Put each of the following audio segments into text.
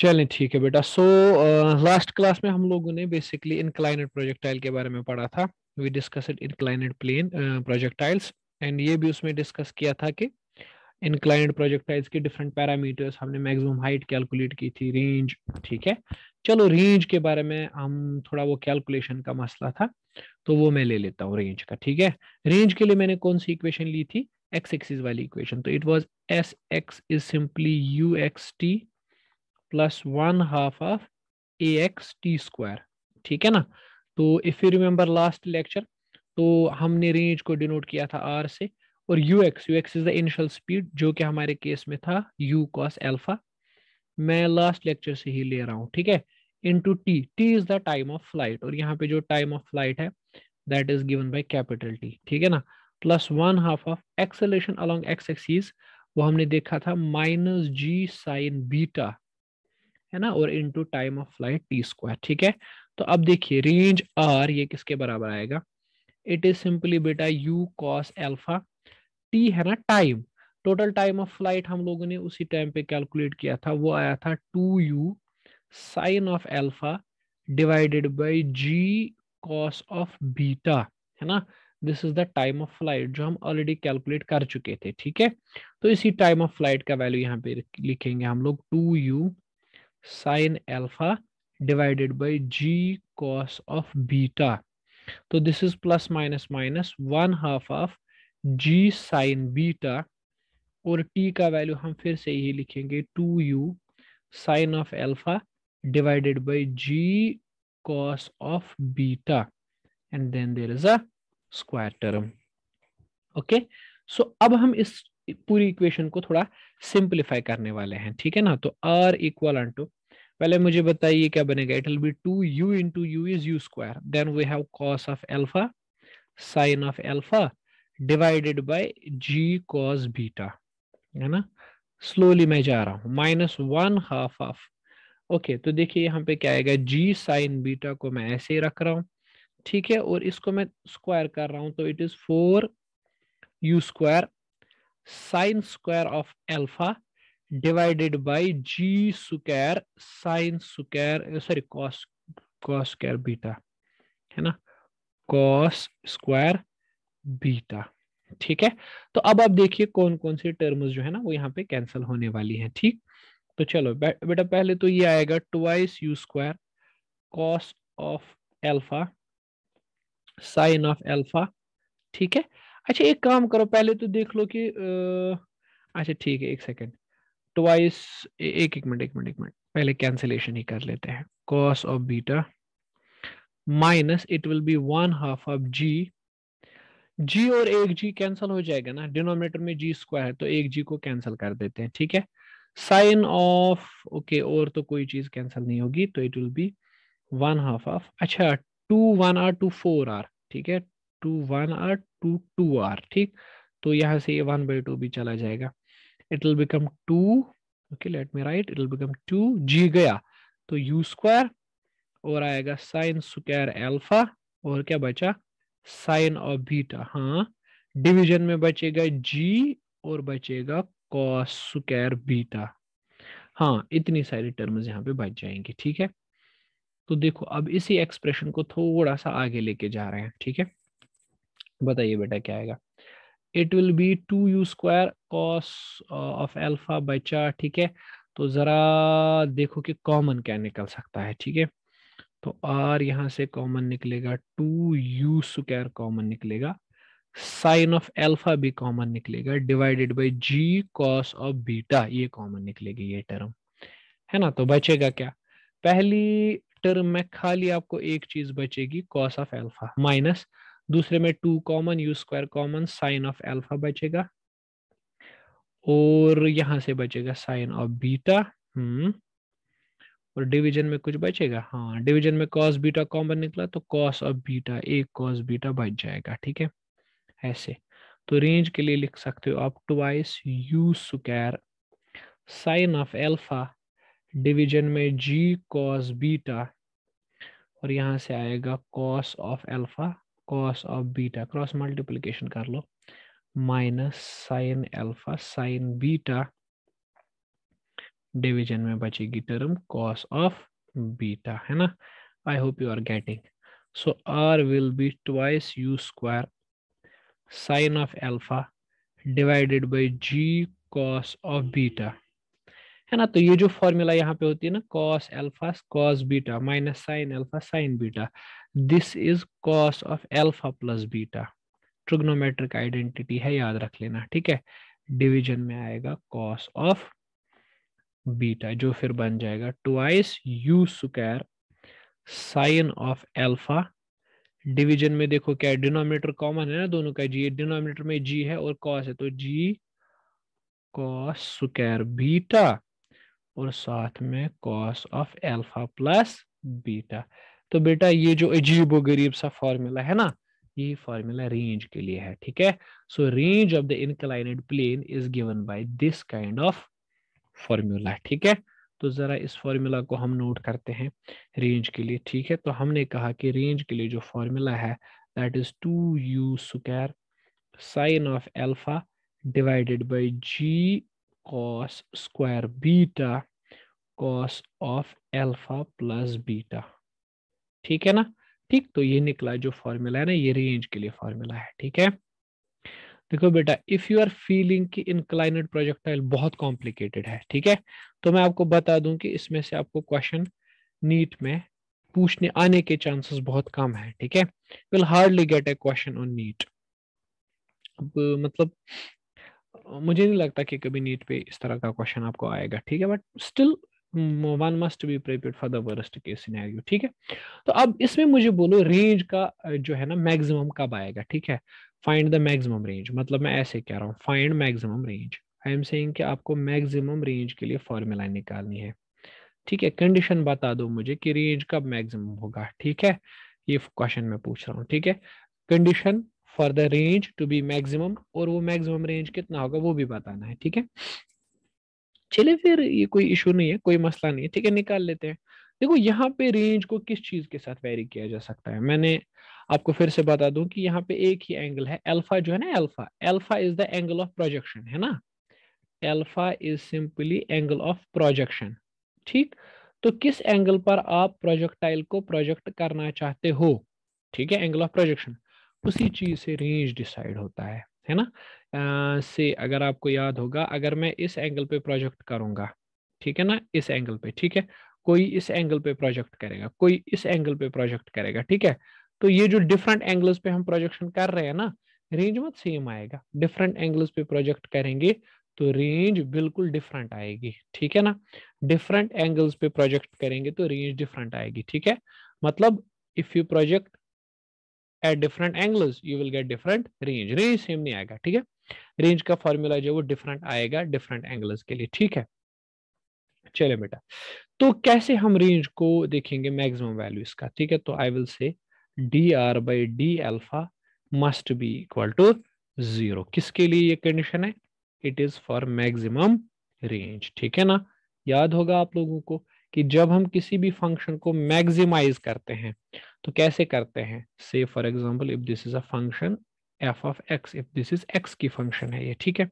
चलें ठीक है बेटा सो लास्ट क्लास में हम लोगों ने बेसिकली इनक्लाइनेट प्रोजेक्टाइल के बारे में पढ़ा था we discuss inclined plane projectiles and ये भी उसमें डिस्कस किया था कि इनक्लाइनेड प्रोजेक्टाइल्स के डिफरेंट पैरामीटर्स हमने मैक्सिमम हाइट कैलकुलेट की थी रेंज ठीक है चलो रेंज के बारे में हम थोड़ा वो कैलकुलेशन का मसला था तो वो मैं ले लेता हूँ रेंज का ठीक है रेंज के लिए मैंने कौन सी इक्वेशन ली थी एक्स एक्सिस वाली इक्वेशन तो it was as x is simply u x t plus one half of a x t square ठीक है ना तो if you remember last lecture तो हमने रेंज को डिनोट किया था आर से और u x u x is the initial speed जो कि हमारे केस में था यू कॉस एल्फा मैं लास्ट लेक्चर से ही ले रहा हूँ ठीक है into t t is the time of flight और यहाँ पे जो टाइम ऑफ फ्लाइट है that is given by capital T ठीक है ना plus one half of acceleration along x axis वो हमने देखा था माइनस जी साइन बीटा है ना और into time of flight t square ठीक है तो अब देखिए रेंज आर ये किसके बराबर आएगा इट इज सिंपली बेटा यू कॉस एल्फा टी है ना time total time of flight हम लोगों ने उसी टाइम पे कैलकुलेट किया था वो आया था two u sine of alpha divided by g cos of beta है ना this is the time of flight जो हम ऑलरेडी कैलकुलेट कर चुके थे ठीक है तो इसी टाइम ऑफ फ्लाइट का वैल्यू यहाँ पे लिखेंगे हम लोग two u sine alpha divided by g cos of beta तो this is plus minus minus one half of g sine beta और टी का वैल्यू हम फिर से यही लिखेंगे two u sine of alpha divided by g cos of beta and then there is a square term okay so अब हम इस पूरी इक्वेशन को थोड़ा सिंप्लीफाई करने वाले हैं ठीक है ना तो आर इक्वल टू पहले मुझे बताइए क्या बनेगा it will be two u into u is u square then we have cos of alpha sine of alpha divided by g cos beta है ना स्लोली मैं जा रहा हूँ minus one half of okay तो देखिए यहाँ पे क्या आएगा जी साइन बीटा को मैं ऐसे ही रख रहा हूँ ठीक है और इसको मैं स्क्वायर कर रहा हूँ तो it is four u square sine square of alpha divided by g square sine square sorry cos cos square beta है ना कॉस स्क्वायर बीटा ठीक है तो अब आप देखिए कौन कौन सी टर्म्स जो है ना वो यहाँ पे कैंसिल होने वाली है ठीक तो चलो बेटा पहले तो ये आएगा twice u square cos of alpha sine of alpha ठीक है अच्छा एक काम करो पहले तो देख लो कि अच्छा ठीक है एक सेकेंड ट्वाइस एक एक मिनट एक मिनट एक मिनट पहले कैंसिलेशन ही कर लेते हैं cos of beta minus it will be one half of जी जी और एक जी कैंसिल हो जाएगा ना डिनोमिनेटर में जी स्क्वायर है तो एक जी को कैंसिल कर देते हैं ठीक है साइन ऑफ ओके और तो कोई चीज कैंसिल नहीं होगी तो it will be one half of अच्छा two one R two four R ठीक है two one R two two R ठीक तो यहाँ से ये वन बाई टू भी चला जाएगा it will become two okay let me write it will become two g गया तो यू स्क्वायर और आएगा साइन स्क्वायर एल्फा और क्या बचा साइन ऑफ बीटा हाँ डिवीजन में बचेगा जी और बचेगा कॉस स्क्वायर बीटा हाँ इतनी सारी टर्म्स यहाँ पे बच जाएंगी ठीक है तो देखो अब इसी एक्सप्रेशन को थोड़ा सा आगे लेके जा रहे हैं ठीक है बताइए बेटा क्या आएगा it will be two u square cos of alpha by चार ठीक है तो ज़रा देखो कि कॉमन क्या निकल सकता है ठीक है तो आर यहां से कॉमन निकलेगा टू यू स्क्वायर कॉमन निकलेगा साइन ऑफ एल्फा भी कॉमन निकलेगा divided by g cos of beta ये कॉमन निकलेगी ये टर्म है ना तो बचेगा क्या पहली टर्म में खाली आपको एक चीज बचेगी कॉस ऑफ एल्फा माइनस दूसरे में two common u square common sine of alpha बचेगा और यहाँ से बचेगा साइन ऑफ बीटा हम्म और डिवीजन में कुछ बचेगा हाँ डिवीजन में कॉस बीटा कॉमन निकला तो कॉस ऑफ बीटा एक कॉस बीटा बच जाएगा ठीक है ऐसे तो रेंज के लिए लिख सकते हो आप twice u square sine of alpha division में जी कॉस बीटा और यहाँ से आएगा cos of alpha cos of beta cross multiplication कर लो minus sine alpha sine beta division में बचेगी टर्म कॉस ऑफ बीटा है ना I hope you are getting so R will be twice u square sine of alpha divided by g cos of beta है ना तो ये जो formula यहाँ पे होती है ना cos alpha cos beta minus sine alpha sine beta this is cos of alpha plus beta trigonometric identity है याद रख लेना ठीक है डिविजन में आएगा कॉस ऑफ बीटा जो फिर बन जाएगा twice u square sine of alpha division में देखो क्या डिनोमीटर कॉमन है ना दोनों का जी डिनोमीटर में जी है और कॉस है तो जी कॉस स्क्वायर बीटा और साथ में cos of alpha plus beta तो बेटा ये जो अजीब गरीब सा फॉर्मूला है ना ये फॉर्मूला रेंज के लिए है ठीक है so range of the inclined plane is given by this kind of formula ठीक है तो ज़रा इस फॉर्मूला को हम नोट करते हैं रेंज के लिए ठीक है तो हमने कहा कि रेंज के लिए जो फॉर्मूला है that is two u square sine of alpha divided by g cos square beta cos of alpha plus beta ठीक है ना ठीक तो ये निकला जो फॉर्मूला है ना ये रेंज के लिए फॉर्मूला है ठीक है देखो बेटा इफ यू आर फीलिंग कि इनक्लाइनेड प्रोजेक्टाइल बहुत कॉम्प्लिकेटेड है ठीक है तो मैं आपको बता दूं कि इसमें से आपको क्वेश्चन नीट में पूछने आने के चांसेस बहुत कम है ठीक है will hardly get a question on NEET अब मतलब मुझे नहीं लगता कि कभी नीट पे इस तरह का क्वेश्चन आपको आएगा ठीक है but still one must be prepare for the worst case scenario ठीक है तो अब इसमें मुझे बोलो रेंज का जो है ना मैक्सिमम कब आएगा ठीक है फाइंड द मैक्सिमम रेंज मतलब मैं ऐसे कह रहा हूँ find maximum range I am saying कि आपको मैक्सिमम रेंज के लिए फॉर्मूला निकालनी है ठीक है कंडीशन बता दो मुझे कि रेंज कब मैक्सिमम होगा ठीक है ये क्वेश्चन मैं पूछ रहा हूँ ठीक है condition for the range to be maximum और वो मैक्सिमम रेंज कितना होगा वो भी बताना है ठीक है चलिए फिर ये कोई इशू नहीं है कोई मसला नहीं है ठीक है निकाल लेते हैं देखो यहाँ पे रेंज को किस चीज के साथ वेरी किया जा सकता है मैंने आपको फिर से बता दूं कि यहाँ पे एक ही एंगल है अल्फा जो है ना alpha alpha is the angle of projection है ना alpha is simply angle of projection ठीक तो किस एंगल पर आप प्रोजेक्टाइल को प्रोजेक्ट करना चाहते हो ठीक है एंगल ऑफ प्रोजेक्शन उसी चीज से रेंज डिसाइड होता है है ना आ, से अगर आपको याद होगा अगर मैं इस एंगल पे प्रोजेक्ट करूंगा ठीक है ना इस एंगल पे ठीक है कोई इस एंगल पे प्रोजेक्ट करेगा कोई इस एंगल पे प्रोजेक्ट करेगा ठीक है तो ये जो डिफरेंट एंगल्स पे हम प्रोजेक्शन कर रहे हैं ना रेंज मत सेम आएगा डिफरेंट एंगल्स पे प्रोजेक्ट करेंगे तो रेंज बिल्कुल डिफरेंट आएगी ठीक है ना डिफरेंट एंगल्स पे प्रोजेक्ट करेंगे तो रेंज डिफरेंट आएगी ठीक है मतलब if you project at different angles you will get different range range same नहीं आएगा ठीक है रेंज का फॉर्मूला जो वो डिफरेंट आएगा डिफरेंट एंगल्स के लिए ठीक है चले बेटा तो कैसे हम रेंज को देखेंगे मैक्सिमम वैल्यू इसका ठीक है तो I will say d R by d alpha must be equal to zero किसके लिए ये कंडीशन है it is for maximum range ठीक है ना याद होगा आप लोगों को कि जब हम किसी भी फंक्शन को मैक्सिमाइज करते हैं तो कैसे करते हैं say for example if this is a function f of x if this is x की फंक्शन है ये ठीक है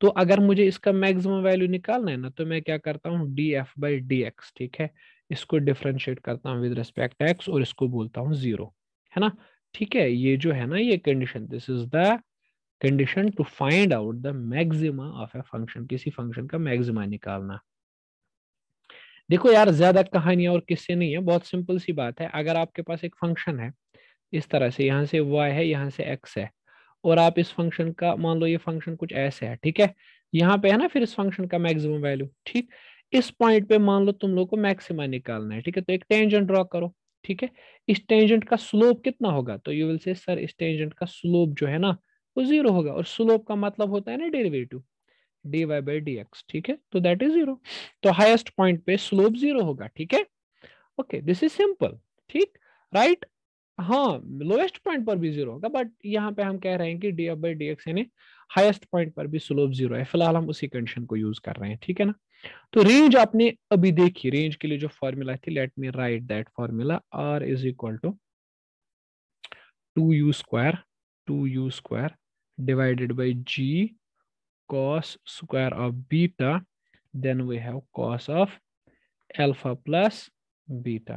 तो अगर मुझे इसका मैक्सिमम वैल्यू निकालना है ना तो मैं क्या करता हूँ d f by d x ठीक है इसको डिफ्रेंशिएट करता हूँ विद रिस्पेक्ट एक्स और इसको बोलता हूँ जीरो है ना ठीक है ये जो है ना ये condition this is the condition to find out the maxima of a function किसी फंक्शन का मैक्सिमा निकालना देखो यार ज्यादा कहानियां और किस्से नहीं है बहुत सिंपल सी बात है अगर आपके पास एक फंक्शन है इस तरह से यहाँ से वाई है यहाँ से एक्स है और आप इस फंक्शन का मान लो ये फंक्शन कुछ ऐसे है ठीक है यहाँ पे है ना फिर इस फंक्शन का मैक्सिमम वैल्यू ठीक इस पॉइंट पे मान लो तुम लोग को मैक्सिमा निकालना है ठीक है तो एक टेंजेंट ड्रॉ करो ठीक है इस टेंजेंट का स्लोप कितना होगा तो यू विल से सर इस टेंजेंट का स्लोप जो है ना वो जीरो होगा और स्लोप का मतलब होता है ना derivative d y by d x ठीक है तो दैट इज जीरो तो हाईएस्ट पॉइंट पे स्लोप जीरो होगा ठीक है ओके दिस इज सिंपल ठीक राइट हाँ लोएस्ट पॉइंट पर भी जीरो होगा बट यहाँ पे हम कह रहे हैं कि d f by d x यानी हाइस्ट पॉइंट पर भी स्लोप जीरो है फिलहाल हम उसी कंडीशन को यूज कर रहे हैं ठीक है ना तो रेंज आपने अभी देखी रेंज के लिए जो फॉर्मूला थी let me write that formula R is equal to two u square two u square divided by g cos square of beta, then we have cos of alpha plus beta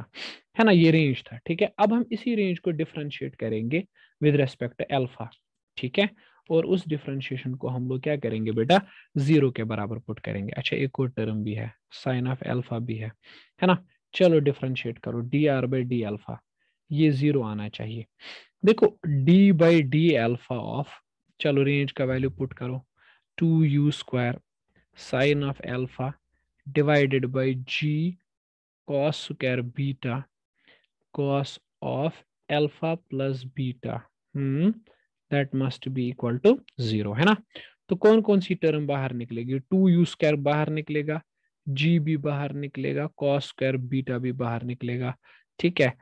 है ना ये range था ठीक है अब हम इसी range को डिफ्रेंशिएट करेंगे विद रेस्पेक्ट एल्फा ठीक है और उस डिफ्रेंशिएशन को हम लोग क्या करेंगे बेटा जीरो के बराबर पुट करेंगे अच्छा एक और टर्म भी है साइन ऑफ अल्फा भी है है ना चलो डिफ्रेंशिएट करो d R by d alpha ये जीरो आना चाहिए देखो d by d alpha of चलो रेंज का वैल्यू पुट करो two u square sine of alpha divided by g cos beta cos of alpha plus beta hmm that must be equal to zero है ना तो कौन कौन सी term बाहर निकलेगी टू यू स्क्वायर बाहर निकलेगा जी भी बाहर निकलेगा कॉस स्क्वायर बीटा भी बाहर निकलेगा ठीक है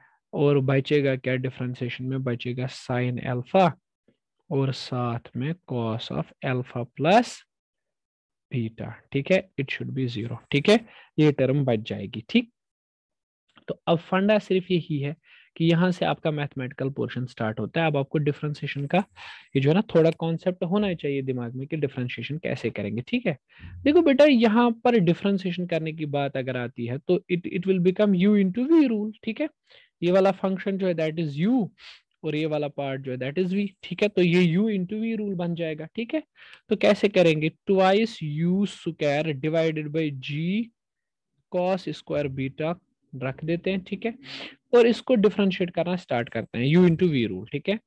और बचेगा क्या डिफ्रेंसिएशन में बचेगा साइन एल्फा और साथ में cos of alpha plus beta ठीक है इट शुड बी जीरो ठीक है ये टर्म बच जाएगी ठीक तो अब फंडा सिर्फ यही है कि यहां से आपका मैथमेटिकल पोर्शन स्टार्ट होता है अब आपको डिफ्रेंसिएशन का ये जो है ना थोड़ा कॉन्सेप्ट होना चाहिए दिमाग में कि डिफरेंशिएशन कैसे करेंगे ठीक है देखो बेटा यहाँ पर डिफ्रेंसिएशन करने की बात अगर आती है तो it it will become u into v rule ठीक है ये वाला फंक्शन जो है दैट इज यू और ये वाला पार्ट जो है दैट इज वी ठीक है तो ये यू इंटू वी रूल बन जाएगा ठीक है तो कैसे करेंगे twice u square divided by g cos square beta रख देते हैं ठीक है और इसको डिफ्रेंशिएट करना स्टार्ट करते हैं यू इंटू वी रूल ठीक है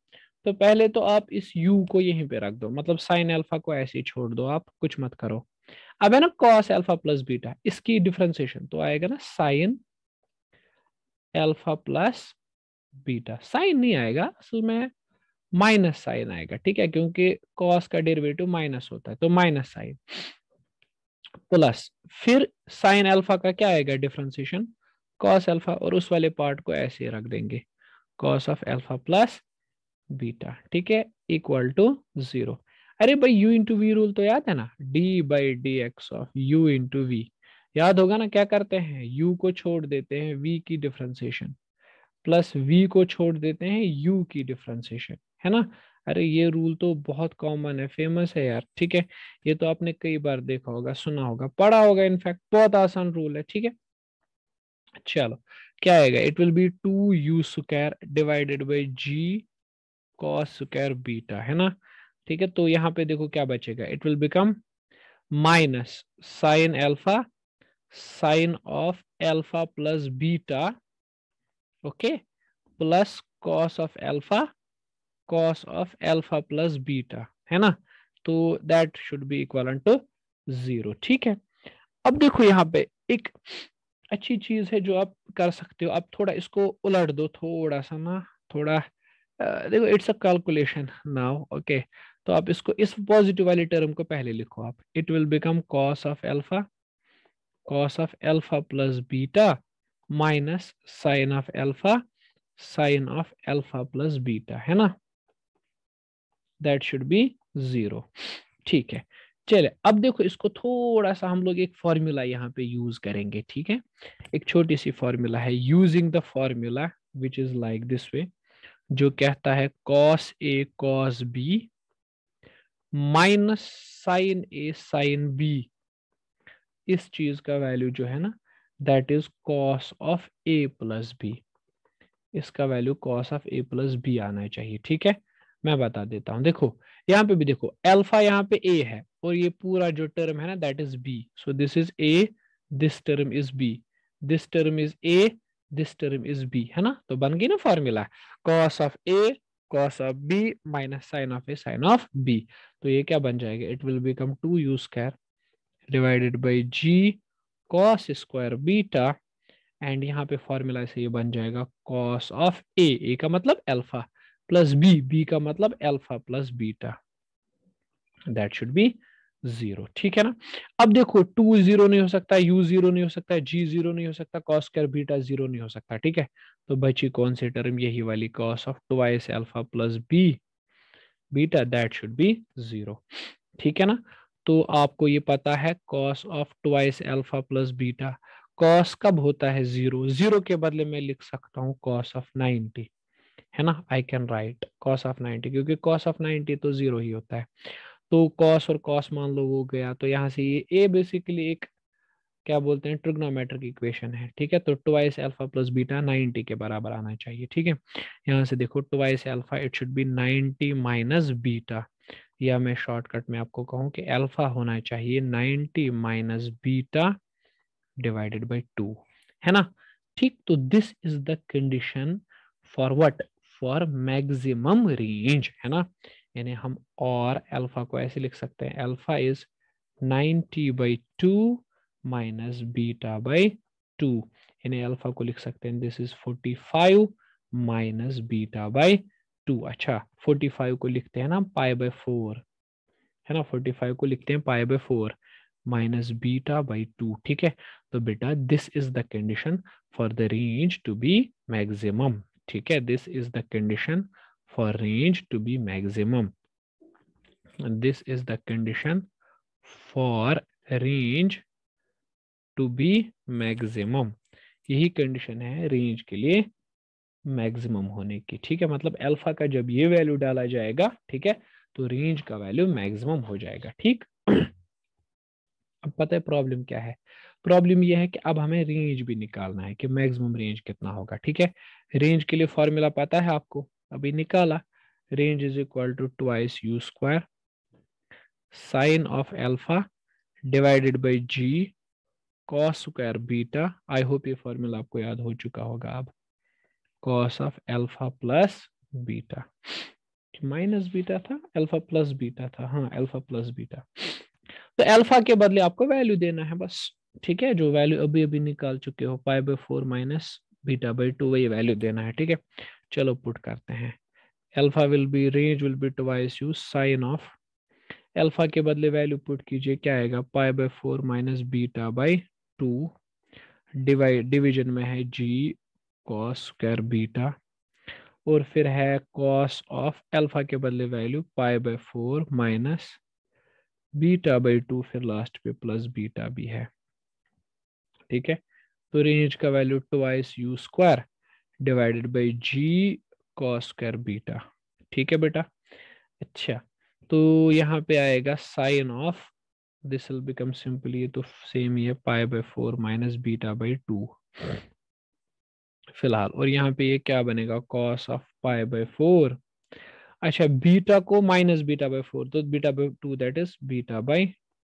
तो पहले तो आप इस u को यहीं पे रख दो मतलब साइन अल्फा को ऐसे ही छोड़ दो आप कुछ मत करो अब है ना कॉस अल्फा प्लस बीटा इसकी डिफ्रेंसिएशन तो आएगा ना sine alpha plus beta sine नहीं आएगा असल में माइनस साइन आएगा ठीक है क्योंकि कॉस का डेरिवेटिव माइनस होता है तो माइनस साइन प्लस फिर साइन अल्फा का क्या आएगा डिफ्रेंसिएशन कॉस अल्फा और उस वाले पार्ट को ऐसे रख देंगे cos of alpha plus beta ठीक है इक्वल टू जीरो अरे भाई यू इंटू वी रूल तो याद है ना d by d x of u into v याद होगा ना क्या करते हैं यू को छोड़ देते हैं वी की डिफ्रेंसिएशन प्लस वी को छोड़ देते हैं यू की डिफ्रेंसिएशन है ना अरे ये रूल तो बहुत कॉमन है फेमस है यार ठीक है ये तो आपने कई बार देखा होगा सुना होगा पढ़ा होगा इनफैक्ट बहुत आसान रूल है ठीक है चलो क्या आएगा it will be two u square divided by g cos square beta है ना ठीक है तो यहाँ पे देखो क्या बचेगा it will become minus sine alpha sine of alpha plus beta okay, plus cos of alpha, cos of alpha plus beta, है ना तो that should be equivalent to zero, ठीक है अब देखो यहाँ पे एक अच्छी चीज है जो आप कर सकते हो आप थोड़ा इसको उलट दो थोड़ा सा ना थोड़ा देखो it's a calculation now okay तो आप इसको इस पॉजिटिव वाली टर्म को पहले लिखो आप it will become cos of alpha cos of alpha plus beta minus sine of alpha sine of alpha plus beta है ना दैट शुड बी जीरो ठीक है चले अब देखो इसको थोड़ा सा हम लोग एक फॉर्मूला यहाँ पे यूज करेंगे ठीक है एक छोटी सी फॉर्मूला है using the formula which is like this way जो कहता है cos A cos B minus sine A sine B इस चीज का वैल्यू जो है ना that is cos of A plus B इसका value cos of A plus B आना चाहिए ठीक है मैं बता देता हूं देखो यहाँ पे भी देखो एल्फा यहाँ पे ए है और ये पूरा जो टर्म है ना that is B so this is A this term is B this term is A this term is B है ना तो बन गई ना formula cos of A cos of B minus sine of A sine of B तो ये क्या बन जाएगा it will become two u square divided by g cos square beta and यहाँ पे फॉर्मूला से ये बन जाएगा कॉस ऑफ ए ए का मतलब अल्फा प्लस बी बी का मतलब alpha plus beta that should be zero ठीक है ना अब देखो टू जीरो नहीं हो सकता यू जीरो नहीं हो सकता जी जीरो नहीं हो सकता कॉस स्क्वायर बीटा जीरो नहीं हो सकता ठीक है तो बची कौन सी टर्म यही वाली cos of twice alpha plus B beta that should be zero ठीक है ना तो आपको ये पता है cos of twice alpha plus beta cos कब होता है जीरो जीरो के बदले में लिख सकता हूँ कॉस ऑफ नाइनटी है ना I can write cos of ninety क्योंकि कॉस ऑफ नाइनटी तो जीरो ही होता है तो कॉस और कॉस मान लो वो गया तो यहाँ से ये ए बेसिकली एक क्या बोलते हैं ट्रिग्नोमेट्रिक इक्वेशन है ठीक है तो ट्वाइस अल्फा प्लस बीटा 90 के बराबर आना चाहिए ठीक है यहाँ से देखो twice alpha it should be 90 minus beta या मैं शॉर्टकट में आपको कहूँ कि अल्फा होना चाहिए 90 minus beta divided by two है ना ठीक तो this is the condition for what for maximum range है ना यानी हम और अल्फा को ऐसे लिख सकते हैं alpha is 90 by two minus beta by two यानी अल्फा को लिख सकते हैं this is 45 five minus beta by two अच्छा फोर्टी फाइव को लिखते हैं ना पाई बाय फोर है ना फोर्टी फाइव को लिखते हैं pi by four minus beta by two ठीक है तो बेटा this is the condition for the range to be maximum ठीक है this is the condition for range to be maximum this is the condition for range to be maximum यही condition है range के लिए मैक्सिमम होने की ठीक है मतलब अल्फा का जब ये वैल्यू डाला जाएगा ठीक है तो रेंज का वैल्यू मैक्सिमम हो जाएगा ठीक अब पता है प्रॉब्लम क्या है प्रॉब्लम यह है कि अब हमें रेंज भी निकालना है कि मैक्सिमम रेंज कितना होगा ठीक है रेंज के लिए फॉर्मूला पता है आपको अभी निकाला range is equal to twice u square sine of alpha divided by g cos square beta I hope ये फॉर्मूला आपको याद हो चुका होगा अब cos of alpha plus beta minus beta था अल्फा प्लस बीटा था हाँ अल्फा प्लस बीटा तो अल्फा के बदले आपको वैल्यू देना है बस ठीक है जो वैल्यू अभी अभी निकाल चुके हो pi by four minus beta by two वही वैल्यू देना है ठीक है चलो पुट करते हैं alpha will be range will be twice u sine of alpha के बदले वैल्यू पुट कीजिए क्या आएगा pi by four minus beta by two divide division में है जी कॉस स्क्वायर बीटा और फिर है कॉस ऑफ अल्फा के बदले value pi by four minus beta by two फिर लास्ट पे प्लस बीटा भी है ठीक है तो रेंज का value twice u square divided by g cos square beta ठीक है बेटा अच्छा तो यहाँ पे आएगा sine of this will become simply तो सेम ही है pi by four minus beta by two फिलहाल और यहाँ पे ये क्या बनेगा cos of pi by four अच्छा बीटा को माइनस बीटा बाई फोर तो beta by two that is beta by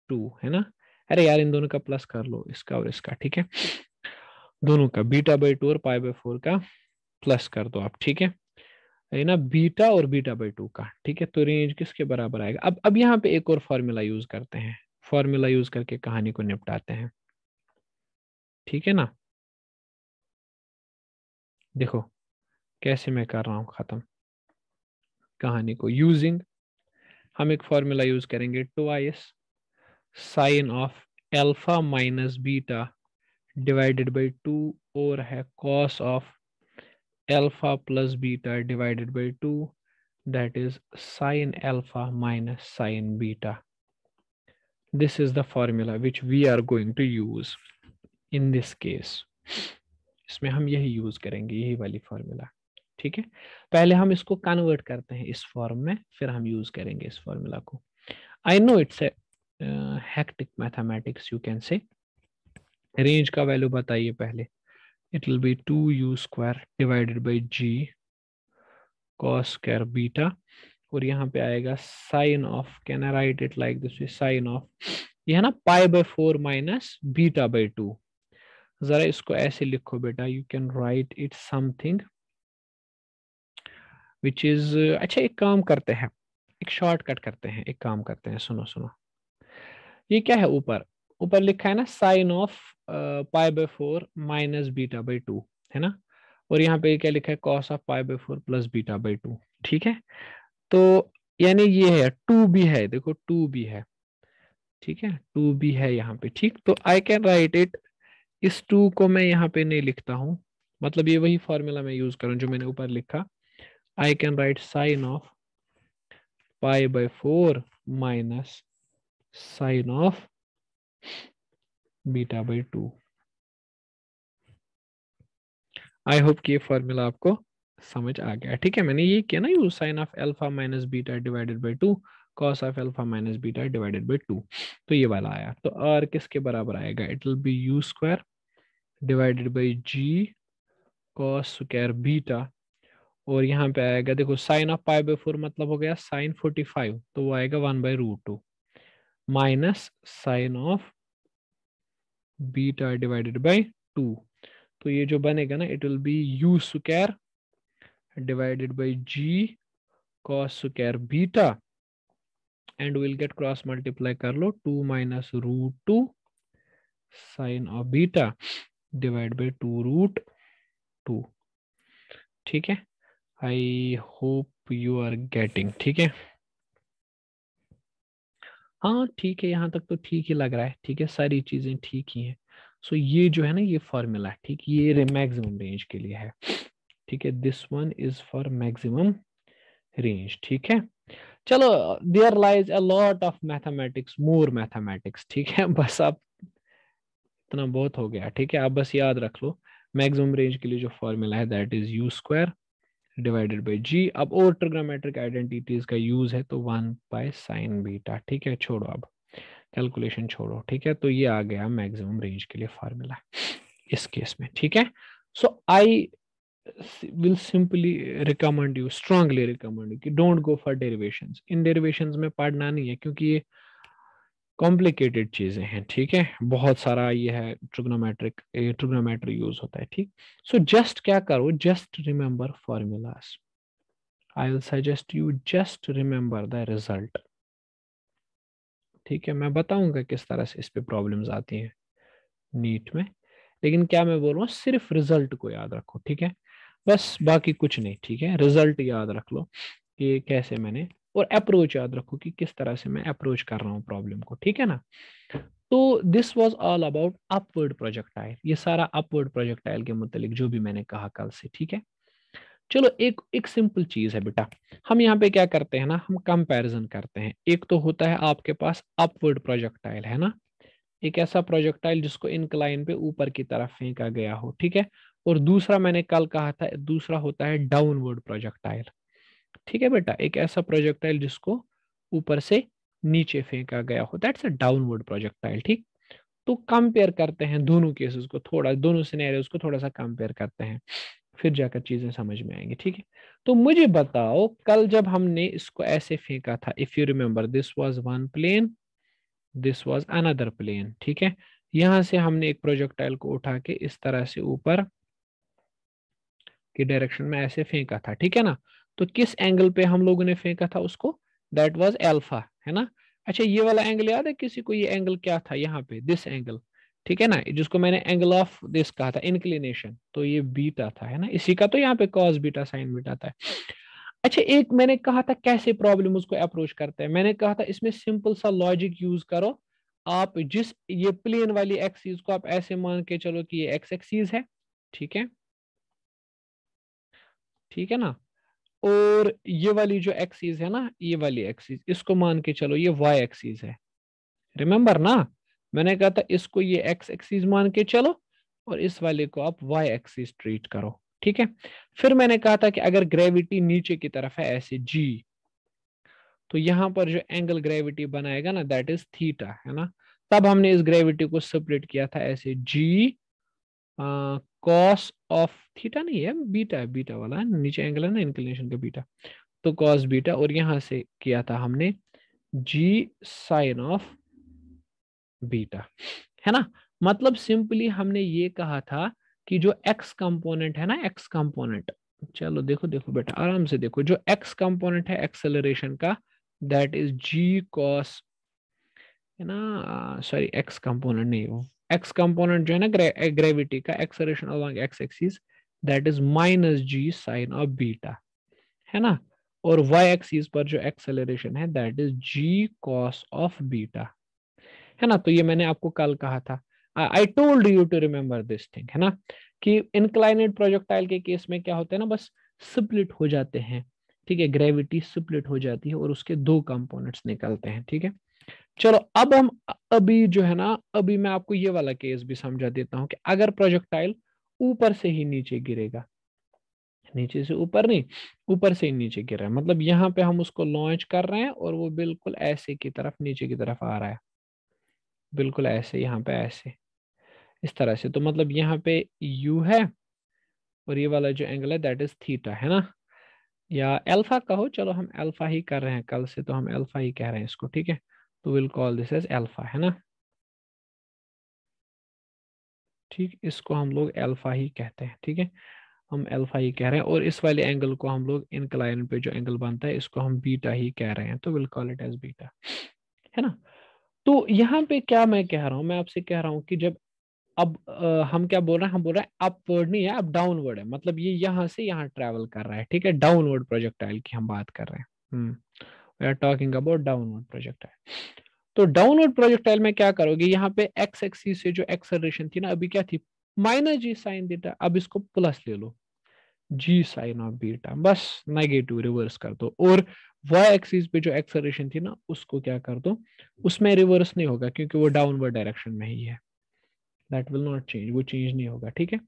two है ना अरे यार इन दोनों का प्लस कर लो इसका और इसका ठीक है दोनों का बीटा बाई टू और पाई बाई फोर का प्लस कर दो आप ठीक है है ना बीटा और बीटा बाई टू का ठीक है तो रेंज किसके बराबर आएगा अब अब यहाँ पे एक और फॉर्मूला यूज करते हैं फॉर्मूला यूज करके कहानी को निपटाते हैं ठीक है ना देखो कैसे मैं कर रहा हूँ ख़त्म कहानी को यूजिंग हम एक फॉर्मूला यूज करेंगे two is sine of alpha minus beta divided by two और है cos of alpha plus beta divided by two that is sine alpha minus sine beta this is the formula which we are going to use in this case इसमें हम यही use करेंगे यही वाली formula ठीक है पहले हम इसको कन्वर्ट करते हैं इस फॉर्म में फिर हम यूज करेंगे इस फॉर्मूला को I know it's hectic mathematics you can say range का वैल्यू बताइए पहले it will be two u square divided by g cos square beta और यहाँ पे आएगा sine of can I write it like this sine of यह है ना pi by four minus beta by two जरा इसको ऐसे लिखो बेटा you can write it something which is अच्छा एक काम करते हैं एक शॉर्टकट करते हैं एक काम करते हैं सुनो सुनो ये क्या है ऊपर ऊपर लिखा है ना sine of pi by four minus beta by two है ना और यहाँ पे क्या लिखा है cos of pi by four plus beta by two ठीक है तो यानी ये है टू भी है देखो टू भी है ठीक है टू भी है यहाँ पे ठीक तो आई कैन राइट इट इस टू को मैं यहाँ पे नहीं लिखता हूँ मतलब ये वही फॉर्मूला मैं यूज करूँ जो मैंने ऊपर लिखा I can write sine of pi by four minus sine of beta by two I hope कि ये फॉर्मूला आपको समझ आ गया ठीक है मैंने ये किया ना u sine of alpha minus beta divided by two cos of alpha minus beta divided by two तो ये वाला आया तो आर किसके बराबर आएगा it will be u square divided by g cos square beta और यहाँ पे आएगा देखो sine of pi by four मतलब हो गया साइन फोर्टी फाइव तो वो आएगा one by root two minus sine of beta divided by two तो ये जो बनेगा ना it will be u square divided by g cos square beta and will get cross multiply कर लो two minus root two sine of beta divide by two root two ठीक है I hope you are getting ठीक है हाँ ठीक है यहाँ तक तो ठीक ही लग रहा है ठीक है सारी चीज़ें ठीक ही हैं सो so, ये जो है ना ये फॉर्मूला है ठीक ये मैक्सिमम रेंज के लिए है ठीक है this one is for maximum range ठीक है चलो there lies a lot of mathematics more mathematics ठीक है बस आप इतना बहुत हो गया ठीक है आप बस याद रख लो मैक्सिमम रेंज के लिए जो फॉर्मूला है that is u square divided by g अब और ट्रिग्नोमेट्रिक आइडेंटिटीज का यूज है तो वन बाय साइन बीटा ठीक है छोड़ो अब कैलकुलेशन छोड़ो ठीक है तो ये आ गया मैक्सिमम रेंज के लिए फॉर्मूला इस केस में ठीक है so I will simply recommend you strongly recommend you कि don't go for derivations in derivations में पढ़ना नहीं है क्योंकि ये कॉम्प्लिकेटेड चीजें हैं ठीक है बहुत सारा ये है ट्रिग्नोमेट्रिक ट्रिग्नोमेट्री यूज होता है ठीक सो जस्ट क्या करो just remember formulas I will suggest you just remember the result ठीक है मैं बताऊंगा किस तरह से इस पे प्रॉब्लम्स आती हैं नीट में लेकिन क्या मैं बोल रहा हूँ सिर्फ रिजल्ट को याद रखो ठीक है बस बाकी कुछ नहीं ठीक है रिजल्ट याद रख लो कि कैसे मैंने और अप्रोच याद रखो कि किस तरह से मैं अप्रोच कर रहा हूँ प्रॉब्लम को ठीक है ना तो this was all about upward projectile ये सारा अपवर्ड प्रोजेक्टाइल के मुतालिक जो भी मैंने कहा कल से ठीक है चलो एक एक सिंपल चीज है बेटा हम यहाँ पे क्या करते हैं ना हम कंपैरिजन करते हैं एक तो होता है आपके पास अपवर्ड प्रोजेक्टाइल है ना एक ऐसा प्रोजेक्टाइल जिसको इनक्लाइन पे ऊपर की तरफ फेंका गया हो ठीक है और दूसरा मैंने कल कहा था दूसरा होता है डाउनवर्ड प्रोजेक्टाइल ठीक है बेटा एक ऐसा प्रोजेक्टाइल जिसको ऊपर से नीचे फेंका गया हो दैट्स अ डाउनवर्ड प्रोजेक्टाइल ठीक तो कंपेयर करते हैं दोनों केसेस को थोड़ा दोनों सिनेरियो को थोड़ा सा कंपेयर करते हैं फिर जाकर चीजें समझ में आएंगी ठीक है तो मुझे बताओ कल जब हमने इसको ऐसे फेंका था if you remember this was one plane this was another plane ठीक है यहां से हमने एक प्रोजेक्टाइल को उठा के इस तरह से ऊपर की डायरेक्शन में ऐसे फेंका था ठीक है ना तो किस एंगल पे हम लोगों ने फेंका था उसको दैट वाज एल्फा है ना अच्छा ये वाला एंगल याद है किसी को ये एंगल क्या था यहाँ पे दिस एंगल ठीक है ना जिसको मैंने एंगल ऑफ दिस कहा था इंक्लिनेशन तो ये बीटा था है ना इसी का तो यहाँ पे कॉस बीटा साइन बीटा था अच्छा एक मैंने कहा था कैसे प्रॉब्लम उसको अप्रोच करते हैं मैंने कहा था इसमें सिंपल सा लॉजिक यूज करो आप जिस ये प्लेन वाली एक्सीज को आप ऐसे मान के चलो कि ये एक्स एक्सीज है ठीक है ठीक है ना और ये वाली जो एक्सीज है ना ये वाली एक्सीज इसको मान के चलो ये वाई एक्सीज है रिमेम्बर ना मैंने कहा था इसको ये एक्स एक्सीज मान के चलो और इस वाले को आप वाई एक्सीज ट्रीट करो ठीक है फिर मैंने कहा था कि अगर ग्रेविटी नीचे की तरफ है ऐसे जी तो यहां पर जो एंगल ग्रेविटी बनाएगा ना दैट इज थीटा है ना तब हमने इस ग्रेविटी को सेपरेट किया था ऐसे जी कॉस ऑफ थीटा नहीं है बीटा है बीटा वाला है नीचे एंगल है ना इंक्लिनेशन का बीटा तो कॉस बीटा और यहां से किया था हमने जी साइन ऑफ बीटा है ना मतलब सिंपली हमने ये कहा था कि जो एक्स कंपोनेंट है ना एक्स कंपोनेंट चलो देखो देखो बेटा आराम से देखो जो एक्स कंपोनेंट है एक्सेलरेशन का दैट इज जी कॉस है ना सॉरी एक्स कंपोनेंट नहीं एक्स कंपोनेंट जो है ना ग्रेविटी eh, का acceleration along X axis that is minus g sine of beta है ना और वाई एक्सिस पर जो एक्सेलरेशन है that is g cos of beta है ना तो ये मैंने आपको कल कहा था I told you to remember this thing है ना कि इनक्लाइनेट प्रोजेक्टाइल के केस में क्या होता है ना बस स्प्लिट हो जाते हैं ठीक है ग्रेविटी स्प्लिट हो जाती है और उसके दो कंपोनेंट्स निकलते हैं ठीक है चलो अब हम अभी जो है ना अभी मैं आपको ये वाला केस भी समझा देता हूं कि अगर प्रोजेक्टाइल ऊपर से ही नीचे गिरेगा नीचे से ऊपर नहीं ऊपर से ही नीचे गिर रहा है मतलब यहाँ पे हम उसको लॉन्च कर रहे हैं और वो बिल्कुल ऐसे की तरफ नीचे की तरफ आ रहा है बिल्कुल ऐसे यहाँ पे ऐसे इस तरह से तो मतलब यहाँ पे यू है और ये वाला जो एंगल है दैट इज थीटा है ना या एल्फा कहो चलो हम एल्फा ही कर रहे हैं कल से तो हम एल्फा ही कह रहे हैं इसको ठीक है तो will call this as alpha है ना ठीक इसको हम लोग एल्फा ही कहते हैं ठीक है हम एल्फा ही कह रहे हैं और इस वाले एंगल को हम लोग इनक्लाइन पे जो एंगल बनता है इसको हम बीटा ही कह रहे हैं तो will call it as beta है ना तो यहाँ पे क्या मैं कह रहा हूँ मैं आपसे कह रहा हूँ कि जब अब आ, हम क्या बोल रहे हैं हम बोल रहे हैं अपवर्ड नहीं है अब डाउनवर्ड है मतलब ये यहाँ से यहाँ ट्रेवल कर रहा है ठीक है डाउनवर्ड प्रोजेक्टाइल की हम बात कर रहे हैं hmm. We are talking about downward projectile तो डाउनवर्ड प्रोजेक्टाइल में क्या करोगे यहाँ पे एक्स एक्सी से जो एक्सलेशन थी ना अभी क्या थी माइनस जी साइन देता अब इसको प्लस ले लो जी साइन ऑफ बीटा बस नेगेटिव रिवर्स कर दो और वाई एक्सिस पे जो एक्सलरेशन थी ना उसको क्या कर दो उसमें रिवर्स नहीं होगा क्योंकि वो डाउनवर्ड डायरेक्शन में ही है दैट विल नॉट चेंज वो चेंज नहीं होगा ठीक है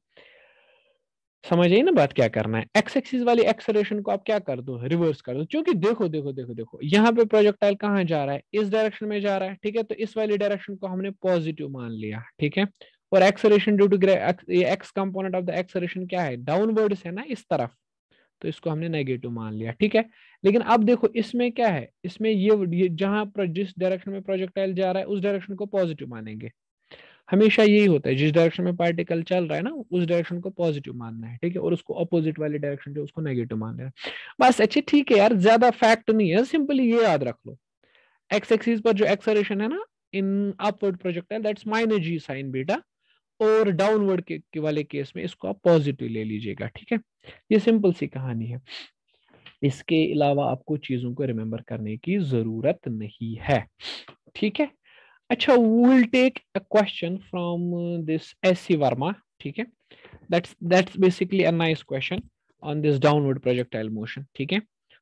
समझ आई ना बात क्या करना है एक्स एक्सिस वाली एक्सलेशन को आप क्या कर दो रिवर्स कर दो क्योंकि देखो देखो देखो देखो यहाँ पे प्रोजेक्टाइल कहाँ जा रहा है इस डायरेक्शन में जा रहा है ठीक है तो इस वाली डायरेक्शन को हमने पॉजिटिव मान लिया ठीक है और acceleration due to X component of the acceleration क्या है डाउनवर्ड है ना इस तरफ तो इसको हमने नेगेटिव मान लिया ठीक है लेकिन अब देखो इसमें क्या है इसमें ये, ये जिस डायरेक्शन में प्रोजेक्टाइल जा रहा है उस डायरेक्शन को पॉजिटिव मानेंगे हमेशा यही होता है जिस डायरेक्शन में पार्टिकल चल रहा है ना उस डायरेक्शन को पॉजिटिव मानना है ठीक है और उसको अपोजिट वाले डायरेक्शन जो उसको नेगेटिव मानना है बस अच्छे ठीक है यार ज्यादा फैक्ट नहीं है सिंपली ये याद रख लो एक्स एक्सिस पर जो एक्सरेशन है ना in upward projectile that's minus g sine beta और डाउनवर्ड के, के वाले केस में इसको आप पॉजिटिव ले लीजिएगा ठीक है ये सिंपल सी कहानी है इसके अलावा आपको चीजों को रिमेंबर करने की जरूरत नहीं है ठीक है अच्छा will take a question from this S C Verma ठीक है that's that's basically a nice question on this downward projectile motion ठीक है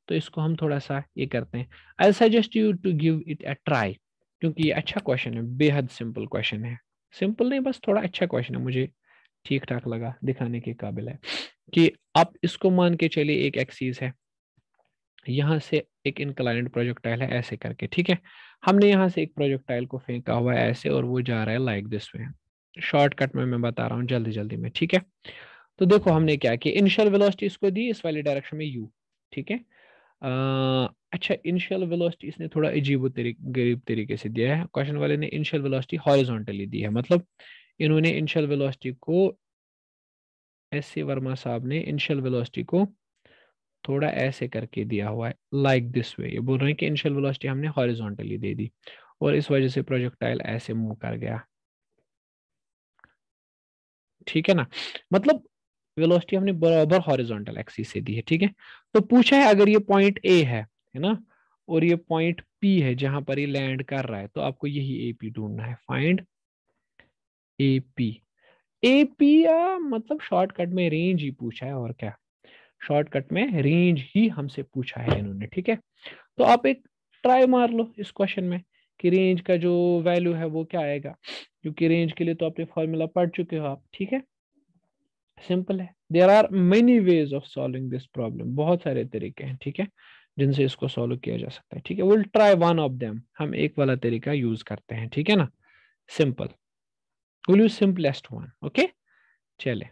तो इसको हम थोड़ा सा ये करते हैं I suggest you to give it a try क्योंकि ये अच्छा क्वेश्चन है बेहद सिंपल क्वेश्चन है सिंपल नहीं बस थोड़ा अच्छा क्वेश्चन है मुझे ठीक ठाक लगा दिखाने के काबिल है कि आप इसको मान के चलिए एक एक्सीज है यहाँ से एक इनक्लाइंट प्रोजेक्टाइल है ऐसे करके ठीक है हमने यहाँ से एक प्रोजेक्टाइल को फेंका हुआ है ऐसे और वो जा रहा है लाइक दिस वे शॉर्टकट में मैं बता रहा हूँ जल्दी जल्दी में ठीक है तो देखो हमने क्या किया इनिशियल वेलोसिटी इसको दी इस वाले डायरेक्शन में यू ठीक है अच्छा इनिशियल वेलोसिटी इसने थोड़ा अजीब गरीब तरीके से दिया है क्वेश्चन वाले ने इनिशियल वेलोसिटी हॉरिजॉन्टली दी है मतलब इन्होंने इनिशियल वेलोसिटी को एस सी वर्मा साहब ने इनिशियल वेलोसिटी को थोड़ा ऐसे करके दिया हुआ है लाइक दिस वे ये बोल रहे हैं कि इनिशियल वेलोसिटी हमने हॉरिजॉन्टली दे दी और इस वजह से प्रोजेक्टाइल ऐसे मूव कर गया ठीक है ना मतलब वेलोसिटी हमने बराबर हॉरिजॉन्टल एक्सिस से दी है ठीक है तो पूछा है अगर ये पॉइंट ए है है ना और ये पॉइंट पी है जहां पर ये लैंड कर रहा है तो आपको यही ए पी ढूंढना है find A P A P मतलब शॉर्टकट में रेंज ही पूछा है और क्या शॉर्टकट में रेंज ही हमसे पूछा है इन्होंने ठीक है तो आप एक ट्राई मार लो इस क्वेश्चन में कि रेंज का जो वैल्यू है वो क्या आएगा क्योंकि रेंज के लिए तो आपने फॉर्मूला पढ़ चुके हो आप ठीक है सिंपल है there are many ways of solving this problem बहुत सारे तरीके हैं ठीक है जिनसे इसको सॉल्व किया जा सकता है ठीक है will try one of them हम एक वाला तरीका यूज करते हैं ठीक है ना simple will you simplest one okay चले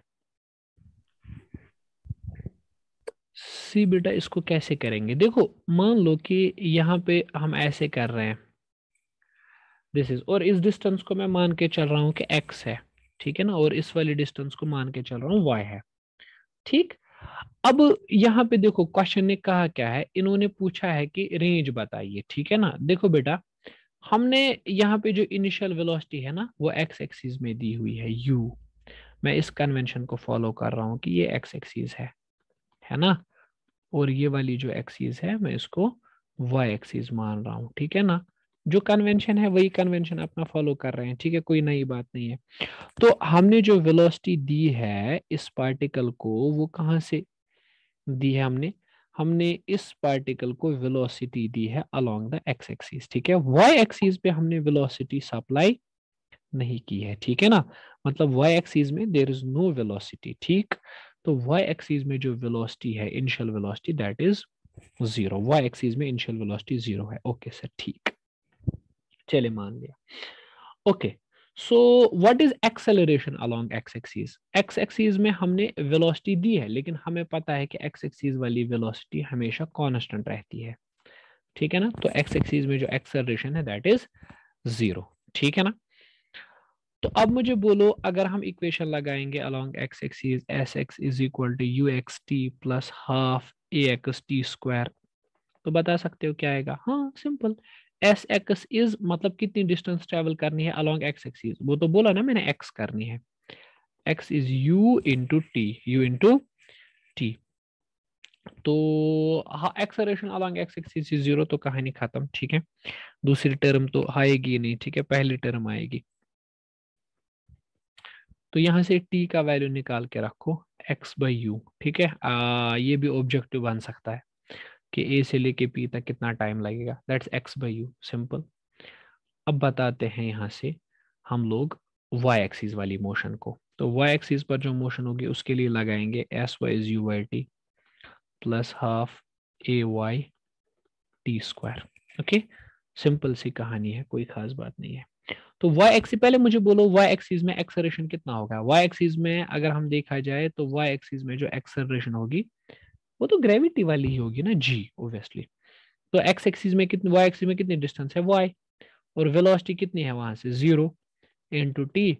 सी बेटा इसको कैसे करेंगे देखो मान लो कि यहाँ पे हम ऐसे कर रहे हैं दिस इज और इस डिस्टेंस को मैं मान के चल रहा हूँ कि एक्स है ठीक है ना और इस वाली डिस्टेंस को मान के चल रहा हूँ वाई है ठीक अब यहाँ पे देखो क्वेश्चन ने कहा क्या है इन्होंने पूछा है कि रेंज बताइए ठीक है ना देखो बेटा हमने यहाँ पे जो इनिशियल वेलोसिटी है ना वो एक्स एक्सिस में दी हुई है यू मैं इस कन्वेंशन को फॉलो कर रहा हूँ कि ये एक्स एक्सिस है है ना और ये वाली जो एक्सीज है मैं इसको वाई एक्सीज मान रहा हूँ ठीक है ना जो कन्वेंशन है वही कन्वेंशन अपना फॉलो कर रहे हैं ठीक है कोई नई बात नहीं है तो हमने जो वेलोसिटी दी है इस पार्टिकल को वो कहा से दी है हमने हमने इस पार्टिकल को वेलोसिटी दी है अलोंग द एक्स एक्सिस ठीक है वाई एक्सिस पे हमने वेलोसिटी सप्लाई नहीं की है ठीक है ना मतलब वाई एक्सिस में देर इज नो वेलोसिटी ठीक तो वाई एक्सीज में जो वेलोसिटी है initial velocity that is zero y axis में इनिशियल वेलोसिटी जीरो है ओके सर ठीक चले मान लिया okay so what is acceleration along x axis x axis में हमने वेलोसिटी दी है लेकिन हमें पता है कि एक्स एक्सीज वाली वेलोसिटी हमेशा कॉन्स्टेंट रहती है ठीक है ना तो एक्स एक्सीज में जो एक्सेलरेशन है दैट इज जीरो ठीक है ना तो अब मुझे बोलो अगर हम इक्वेशन लगाएंगे along x is s x is equal to u x t plus half a x t square तो बता सकते हो क्या आएगा हाँ सिंपल एस एक्स इज मतलब कितनी डिस्टेंस ट्रेवल करनी है अलॉन्ग एक्स एक्सीज वो तो बोला ना मैंने एक्स करनी है x is u into t u into t तो हाँ acceleration along x axis zero तो कहानी खत्म ठीक है दूसरी टर्म तो आएगी नहीं ठीक है पहली टर्म आएगी तो यहाँ से टी का वैल्यू निकाल के रखो एक्स बाई यू ठीक है आ, ये भी ऑब्जेक्टिव बन सकता है कि ए से लेके पी तक कितना टाइम लगेगा that's x by u simple अब बताते हैं यहाँ से हम लोग वाई एक्सिस वाली मोशन को तो वाई एक्सिस पर जो मोशन होगी उसके लिए लगाएंगे s y is u y t plus half a y t square okay simple सी कहानी है कोई खास बात नहीं है तो y एक्सी पहले मुझे बोलो y एक्सीज में एक्सरेशन कितना होगा y एक्सीज में अगर हम देखा जाए तो y एक्सीज में जो एक्सरेशन होगी वो तो ग्रेविटी वाली ही होगी ना g ओबियसली तो x एक्सीज में कितनी y एक्सीज में कितनी डिस्टेंस है y और वेलोसिटी कितनी है वहां से zero into t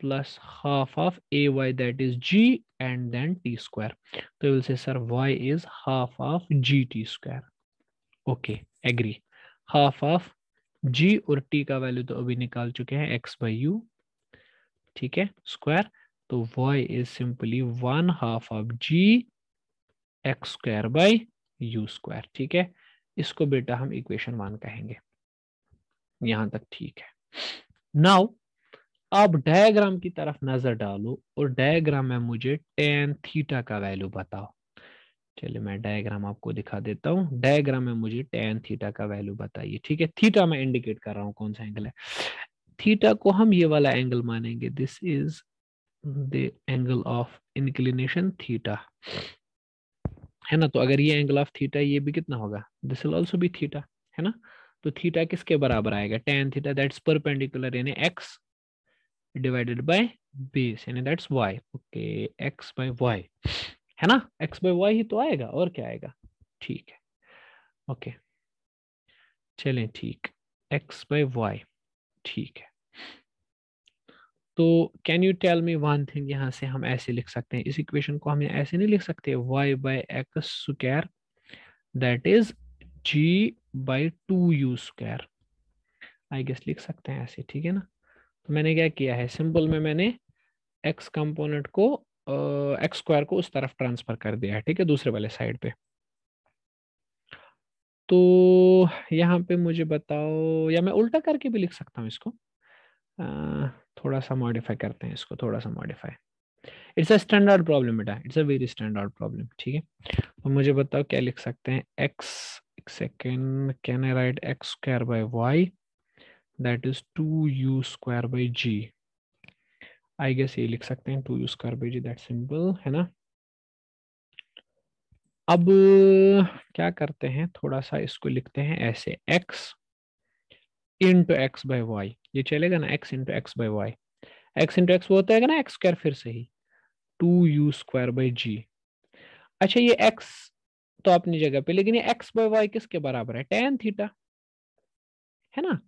plus half of a y that is g and then t square तो will say sir y is half of of gt square okay agree half of g और t का value तो अभी निकाल चुके हैं x by you ठीक है स्क्वायर तो y is simply one half of g x square by u square ठीक है इसको बेटा हम इक्वेशन वन कहेंगे यहां तक ठीक है नाउ अब डायग्राम की तरफ नजर डालो और डायग्राम में मुझे टेन थीटा का वैल्यू बताओ चलिए मैं डायग्राम आपको दिखा देता हूँ डायग्राम में मुझे टेन थीटा का वैल्यू बताइए ठीक है थीटा में इंडिकेट कर रहा हूँ कौन सा एंगल है थीटा को हम ये वाला एंगल मानेंगे this is the angle of inclination theta है ना तो अगर ये एंगल ऑफ थीटा ये भी कितना होगा दिस विल ऑल्सो भी थीटा है ना तो थीटा किसके बराबर आएगा टेन थीटा दैट्स परपेंडिकुलर यानी एक्स डिवाइडेड बाय बेस यानी that's y okay x by y है ना एक्स बाई वाई ही तो आएगा और क्या आएगा ठीक है ओके चले ठीक एक्स बाई वाई ठीक है तो can you tell me one thing यहाँ से हम ऐसे लिख सकते हैं इस इक्वेशन को हम ऐसे नहीं लिख सकते y by x square that is g by two u square I guess लिख सकते हैं ऐसे ठीक है ना तो मैंने क्या किया है सिंपल में मैंने एक्स कंपोनेंट को एक्स स्क्वायर को उस तरफ ट्रांसफर कर दिया है ठीक है दूसरे वाले साइड पे तो यहाँ पे मुझे बताओ या मैं उल्टा करके भी लिख सकता हूँ इसको आ, थोड़ा सा मॉडिफाई करते हैं इसको थोड़ा सा modify it's a standard problem बेटा it's a very standard problem ठीक है तो मुझे बताओ क्या लिख सकते हैं एक्स एक second can I write x square by y that is two u square by g I guess ये लिख सकते हैं to use garbage that simple है ना अब क्या करते हैं थोड़ा सा इसको लिखते हैं ऐसे x into x by y ये चलेगा ना x into x by y x into x वो होता है ना एक्स स्क्वायर फिर से ही two u square by g अच्छा ये एक्स तो अपनी जगह पे लेकिन ये एक्स बाई वाई किसके बराबर है टेन थीटा है ना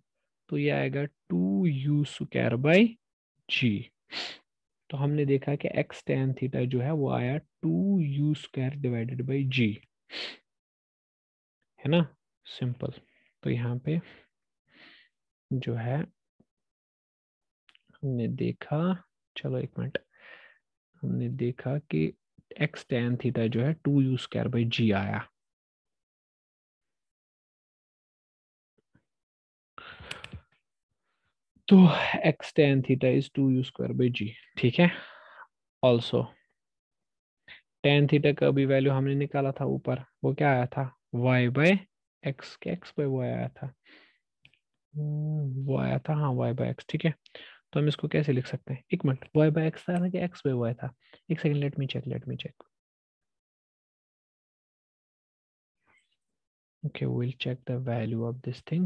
तो ये आएगा two u square by g तो हमने देखा कि x tan थीटा जो है वो आया two u square divided by g है ना सिंपल तो यहाँ पे जो है हमने देखा चलो एक मिनट हमने देखा कि x tan थीटा जो है two u square by g आया तो x tan theta is two u square by g ठीक है ऑल्सो tan थीटा का भी वैल्यू हमने निकाला था ऊपर वो क्या आया था वाई बाय एक्स के एक्स बाय वाई आया था वो hmm, आया था हाँ वाई बाय एक्स ठीक है तो हम इसको कैसे लिख सकते हैं एक मिनट वाई बाय एक्स था ना कि एक्स बाय वाई था एक second let me check let me check okay we'll check the value of this thing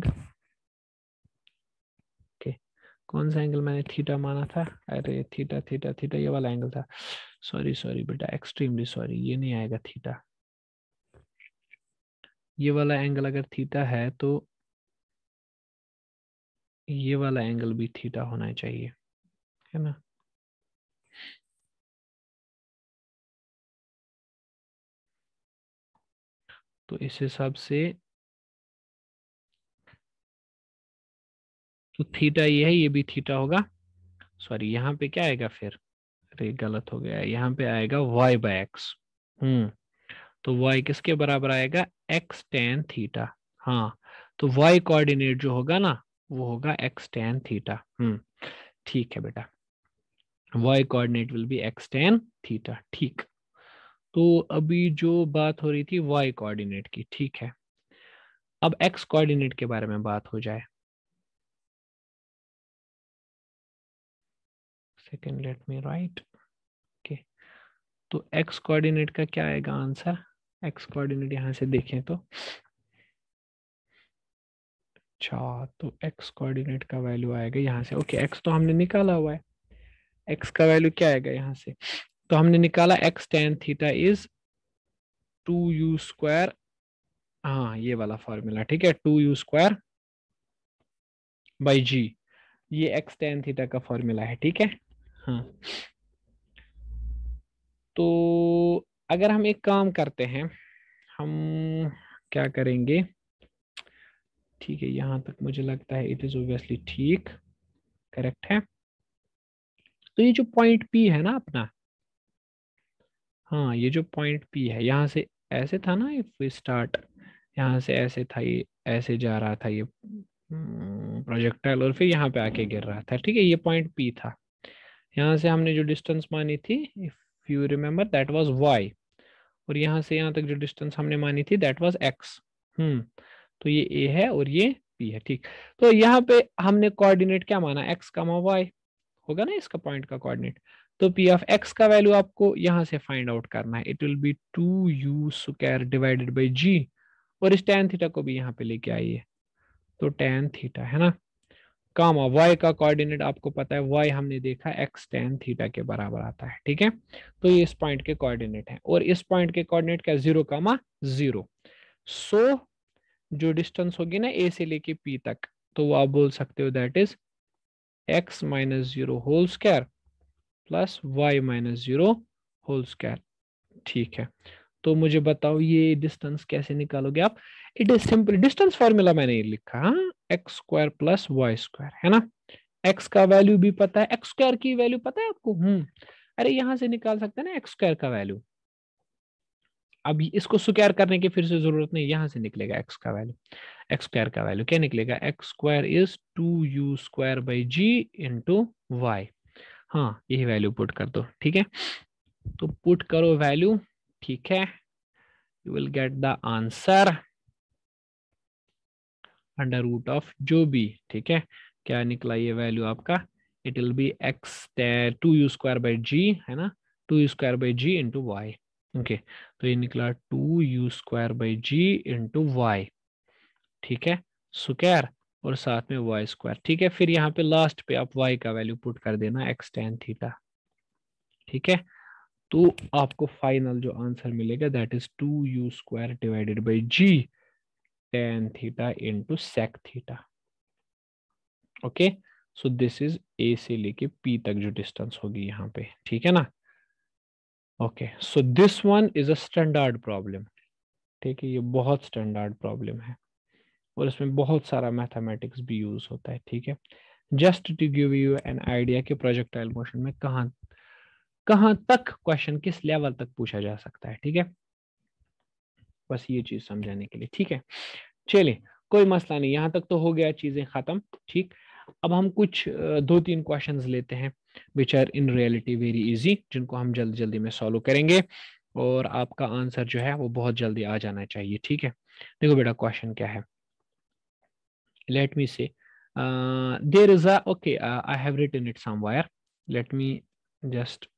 कौन सा एंगल मैंने थीटा माना था अरे थीटा थीटा थीटा ये वाला एंगल था सॉरी सॉरी बेटा एक्सट्रीमली सॉरी ये नहीं आएगा थीटा ये वाला एंगल अगर थीटा है तो ये वाला एंगल भी थीटा होना चाहिए है ना तो इस हिसाब से तो थीटा ये है ये भी थीटा होगा सॉरी यहाँ पे क्या आएगा फिर अरे गलत हो गया यहाँ पे आएगा वाई बाय एक्स हम्म तो वाई किसके बराबर आएगा एक्स टेन थीटा हाँ तो वाई कोऑर्डिनेट जो होगा ना वो होगा एक्स टेन थीटा हम्म ठीक है बेटा y coordinate will be x tan theta ठीक तो अभी जो बात हो रही थी वाई कोऑर्डिनेट की ठीक है अब एक्स कोऑर्डिनेट के बारे में बात हो जाए second let me write okay तो एक्स कोऑर्डिनेट का क्या आएगा आंसर एक्स कोऑर्डिनेट यहाँ से देखें तो अच्छा तो एक्स कोऑर्डिनेट का वैल्यू आएगा यहाँ से ओके एक्स तो हमने निकाला हुआ है एक्स का वैल्यू क्या आएगा यहाँ से तो हमने निकाला x tan theta is two u square हाँ ये वाला फॉर्मूला ठीक है two u square by g ये एक्स टेन थीटा का फॉर्मूला है ठीक है हाँ तो अगर हम एक काम करते हैं हम क्या करेंगे ठीक है यहाँ तक मुझे लगता है इट इज ओबियसली ठीक करेक्ट है तो ये जो पॉइंट पी है ना अपना हाँ ये जो पॉइंट पी है यहाँ से ऐसे था ना ये स्टार्ट यहाँ से ऐसे था ये ऐसे जा रहा था ये प्रोजेक्टाइल और फिर यहाँ पे आके गिर रहा था ठीक है ये पॉइंट पी था यहाँ से हमने जो डिस्टेंस मानी थी if you remember that was y और यहाँ से यहाँ तक जो डिस्टेंस हमने मानी थी दैट वाज एक्स हम्म तो ये ए है और ये पी है ठीक तो यहाँ पे हमने कोऑर्डिनेट क्या माना एक्स कमा वाई होगा ना इसका पॉइंट का कोऑर्डिनेट तो पी ऑफ एक्स का वैल्यू आपको यहाँ से फाइंड आउट करना है it will be two u square divided by g और इस टेन थीटा को भी यहाँ पे लेके आइए तो टेन थीटा है ना कामा वाई का कोऑर्डिनेट आपको पता है वाई हमने देखा एक्स टेन थीटा के बराबर आता है ठीक है तो ये इस पॉइंट के कोऑर्डिनेट हैं और इस पॉइंट के कोऑर्डिनेट क्या जीरो कामा जीरो सो जो डिस्टेंस होगी ना ए से लेके पी तक तो वो आप बोल सकते हो that is x minus zero whole square plus y minus zero whole square ठीक है तो मुझे बताओ ये डिस्टेंस कैसे निकालोगे आप it is simple distance formula मैंने ये लिखा x square plus y square है ना एक्स का वैल्यू भी पता है एक्स स्क्वायर की वैल्यू पता है आपको हम्म अरे यहां से निकाल सकते हैं ना एक्स स्क्वायर का वैल्यू अब इसको स्क्वायर करने की फिर से जरूरत नहीं यहां से निकलेगा एक्स का वैल्यू एक्स स्क्वायर का वैल्यू क्या निकलेगा x square is two u square by g into y हाँ यही वैल्यू पुट कर दो ठीक है तो पुट करो वैल्यू ठीक है you will get the answer under root of जो भी ठीक है क्या निकला ये वैल्यू आपका it will be x two u square by g है ना two u square by g into y okay तो ये निकला two u square by g into y ठीक है स्क्वायर और साथ में वाई स्क्वायर ठीक है फिर यहाँ पे लास्ट पे आप वाई का वैल्यू पुट कर देना एक्स टेन थीटा ठीक है तो आपको फाइनल जो आंसर मिलेगा that is two u square divided by g tan theta into sec theta. Okay, so this is A से लेके P तक जो distance होगी यहाँ पे, ठीक है ना? Okay, so this one is a standard problem. ठीक है, ये बहुत standard problem है और इसमें बहुत सारा मैथमेटिक्स भी यूज होता है ठीक है just to give you an idea कि प्रोजेक्टाइल मोशन में कहाँ कहाँ तक क्वेश्चन किस लेवल तक पूछा जा सकता है ठीक है बस ये चीज़ समझाने के लिए ठीक है चलिए कोई मसला नहीं यहाँ तक तो हो गया चीज़ें ख़त्म ठीक अब हम कुछ दो तीन क्वेश्चन लेते हैं which are in reality very easy जिनको हम जल्दी जल्दी में सॉल्व करेंगे और आपका आंसर जो है वो बहुत जल्दी आ जाना चाहिए ठीक है देखो बेटा क्वेश्चन क्या है लेट मी से there is okay I have written it somewhere let me just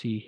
C